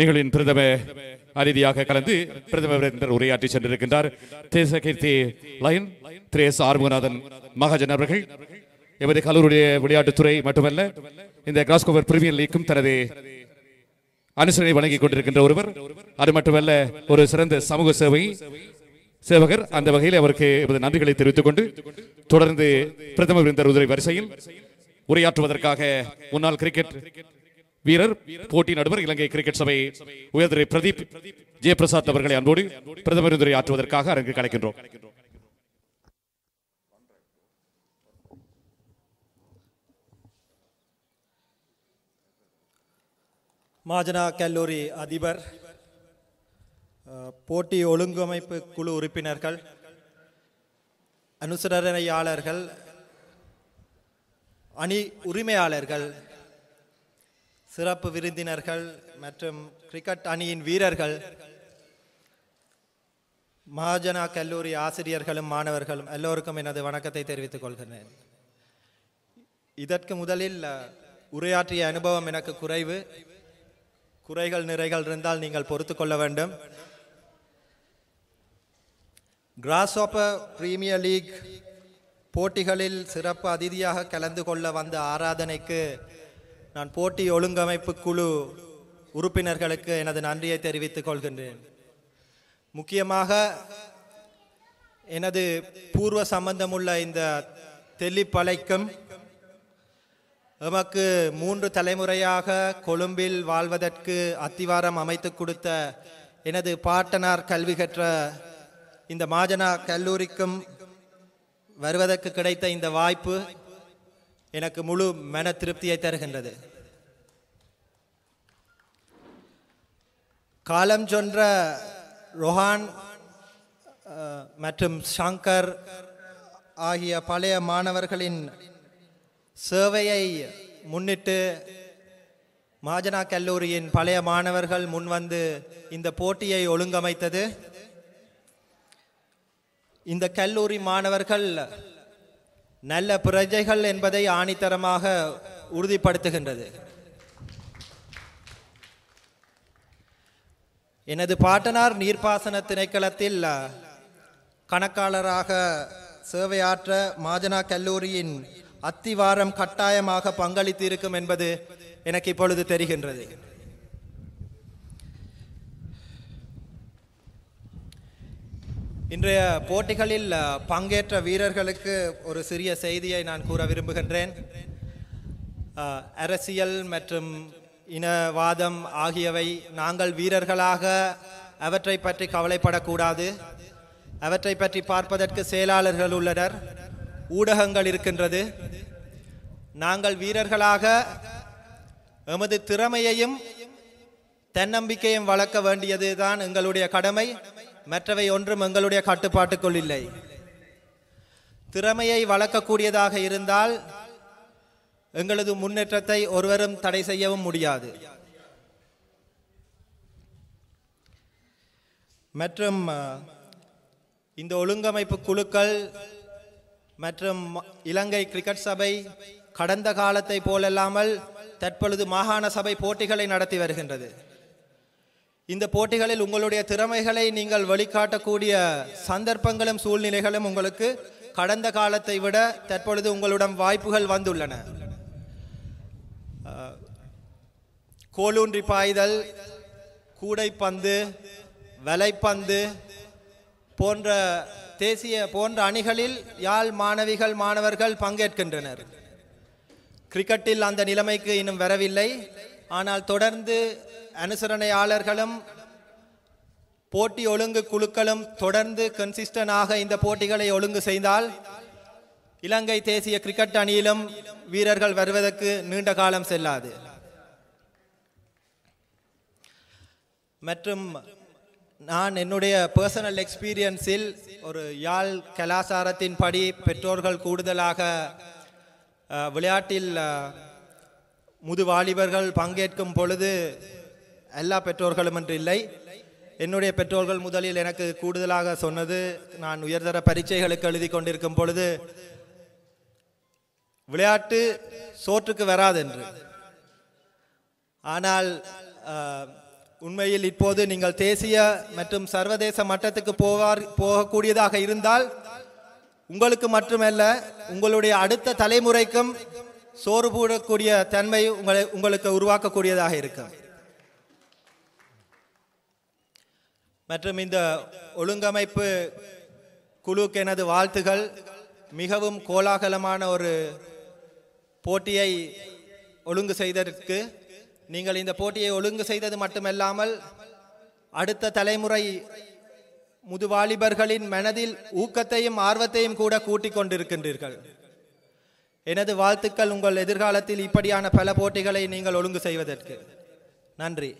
நிகழ்வின் பிரதம அதிதியாக கலந்து பிரதமர் உரையாற்றி சென்றிருக்கின்றார் தேசகீர்த்தி லயன் மகாஜன் அவர்கள் எமது கல்லூரிய விளையாட்டுத்துறை மட்டுமல்ல இந்த கிராஸ்கோவர் பிரிமியர் லீக்கும் தனது அனுசரணை வழங்கிக் கொண்டிருக்கின்ற ஒருவர் அது மட்டுமல்ல ஒரு சிறந்த சமூக சேவை சேவகர் அந்த வகையில் அவருக்கு எமது நன்றிகளை தெரிவித்துக் கொண்டு தொடர்ந்து பிரதமர் விருந்தர் உதவி வரிசையில் உரையாற்றுவதற்காக முன்னாள் கிரிக்கெட் வீரர் போட்டி நடுவர் இலங்கை கிரிக்கெட் சபை உயர்திரை பிரதீப் ஜெயபிரசாத் அவர்களை அன்போடு பிரதமர் உரை ஆற்றுவதற்காக அரங்கு கலைக்கின்றோம் மாஜனா கல்லூரி அதிபர் போட்டி ஒழுங்கமைப்பு குழு உறுப்பினர்கள் அனுசரணையாளர்கள் அணி உரிமையாளர்கள் சிறப்பு விருந்தினர்கள் மற்றும் கிரிக்கெட் அணியின் வீரர்கள் மகாஜனா கல்லூரி ஆசிரியர்களும் மாணவர்களும் எல்லோருக்கும் எனது வணக்கத்தை தெரிவித்துக் கொள்கிறேன் இதற்கு முதலில் உரையாற்றிய அனுபவம் எனக்கு குறைவு குறைகள் நிறைகள் இருந்தால் நீங்கள் பொறுத்து கொள்ள வேண்டும் ஓப்பர் பிரீமியர் லீக் போட்டிகளில் சிறப்பு அதிதியாக கலந்து கொள்ள வந்த ஆராதனைக்கு நான் போட்டி ஒழுங்கமைப்பு குழு உறுப்பினர்களுக்கு எனது நன்றியை தெரிவித்துக் கொள்கின்றேன் முக்கியமாக எனது பூர்வ சம்பந்தமுள்ள இந்த தெல்லிப்பளைக்கும் எமக்கு மூன்று தலைமுறையாக கொழும்பில் வாழ்வதற்கு அத்திவாரம் அமைத்து கொடுத்த எனது பாட்டனார் கல்வி கற்ற இந்த மாஜனா கல்லூரிக்கும் வருவதற்கு கிடைத்த இந்த வாய்ப்பு எனக்கு முழு மன திருப்தியை தருகின்றது காலம் சொன்ற ரொஹான் மற்றும் ஷங்கர் ஆகிய பழைய மாணவர்களின் சேவையை முன்னிட்டு மாஜனா கல்லூரியின் பழைய மாணவர்கள் முன்வந்து இந்த போட்டியை ஒழுங்கமைத்தது இந்த கல்லூரி மாணவர்கள் நல்ல பிரஜைகள் என்பதை ஆணித்தரமாக உறுதிப்படுத்துகின்றது எனது பாட்டனார் நீர்ப்பாசன திணைக்களத்தில் கணக்காளராக சேவையாற்ற மாஜனா கல்லூரியின் அத்திவாரம் கட்டாயமாக பங்களித்து இருக்கும் என்பது எனக்கு இப்பொழுது தெரிகின்றது இன்றைய போட்டிகளில் பங்கேற்ற வீரர்களுக்கு ஒரு சிறிய செய்தியை நான் கூற விரும்புகின்றேன் அரசியல் மற்றும் இனவாதம் ஆகியவை நாங்கள் வீரர்களாக அவற்றை பற்றி கவலைப்படக்கூடாது அவற்றை பற்றி பார்ப்பதற்கு செயலாளர்கள் உள்ளனர் ஊடகங்கள் இருக்கின்றது நாங்கள் வீரர்களாக எமது திறமையையும் தன்னம்பிக்கையும் வளர்க்க வேண்டியதுதான் எங்களுடைய கடமை மற்றவை ஒன்றும் எங்களுடைய கட்டுப்பாட்டுக்குள் இல்லை திறமையை வளர்க்கக்கூடியதாக இருந்தால் எங்களது முன்னேற்றத்தை ஒருவரும் தடை செய்யவும் முடியாது மற்றும் இந்த ஒழுங்கமைப்பு குழுக்கள் மற்றும் இலங்கை கிரிக்கெட் சபை கடந்த காலத்தை போலல்லாமல் தற்பொழுது மாகாண சபை போட்டிகளை நடத்தி வருகின்றது இந்த போட்டிகளில் உங்களுடைய திறமைகளை நீங்கள் வழிகாட்டக்கூடிய சந்தர்ப்பங்களும் சூழ்நிலைகளும் உங்களுக்கு கடந்த காலத்தை விட தற்பொழுது உங்களிடம் வாய்ப்புகள் வந்துள்ளன கோலூன்றி பாய்தல் கூடைப்பந்து வலைப்பந்து போன்ற தேசிய போன்ற அணிகளில் யாழ் மாணவிகள் மாணவர்கள் பங்கேற்கின்றனர் கிரிக்கெட்டில் அந்த நிலைமைக்கு இன்னும் வரவில்லை ஆனால் தொடர்ந்து அனுசரணையாளர்களும் போட்டி ஒழுங்கு குழுக்களும் தொடர்ந்து கன்சிஸ்டனாக இந்த போட்டிகளை ஒழுங்கு செய்தால் இலங்கை தேசிய கிரிக்கெட் அணியிலும் வீரர்கள் வருவதற்கு நீண்ட காலம் செல்லாது மற்றும் நான் என்னுடைய பர்சனல் எக்ஸ்பீரியன்ஸில் ஒரு யாழ் கலாச்சாரத்தின் படி பெற்றோர்கள் கூடுதலாக விளையாட்டில் முது வாலிபர்கள் பங்கேற்கும் பொழுது எல்லா பெற்றோர்களும் என்று இல்லை என்னுடைய பெற்றோர்கள் முதலில் எனக்கு கூடுதலாக சொன்னது நான் உயர்தர பரீட்சைகளுக்கு எழுதி கொண்டிருக்கும் பொழுது விளையாட்டு சோற்றுக்கு வராதென்று ஆனால் உண்மையில் இப்போது நீங்கள் தேசிய மற்றும் சர்வதேச மட்டத்துக்கு போவார் போகக்கூடியதாக இருந்தால் உங்களுக்கு மட்டுமல்ல உங்களுடைய அடுத்த தலைமுறைக்கும் சோறு போடக்கூடிய தன்மை உங்களை உங்களுக்கு உருவாக்கக்கூடியதாக இருக்கும் மற்றும் இந்த ஒழுங்கமைப்பு குழுக்கு எனது வாழ்த்துகள் மிகவும் கோலாகலமான ஒரு போட்டியை ஒழுங்கு செய்ததற்கு நீங்கள் இந்த போட்டியை ஒழுங்கு செய்தது மட்டுமல்லாமல் அடுத்த தலைமுறை முதுவாலிபர்களின் மனதில் ஊக்கத்தையும் ஆர்வத்தையும் கூட கூட்டிக் கொண்டிருக்கின்றீர்கள் எனது வாழ்த்துக்கள் உங்கள் எதிர்காலத்தில் இப்படியான பல போட்டிகளை நீங்கள் ஒழுங்கு செய்வதற்கு நன்றி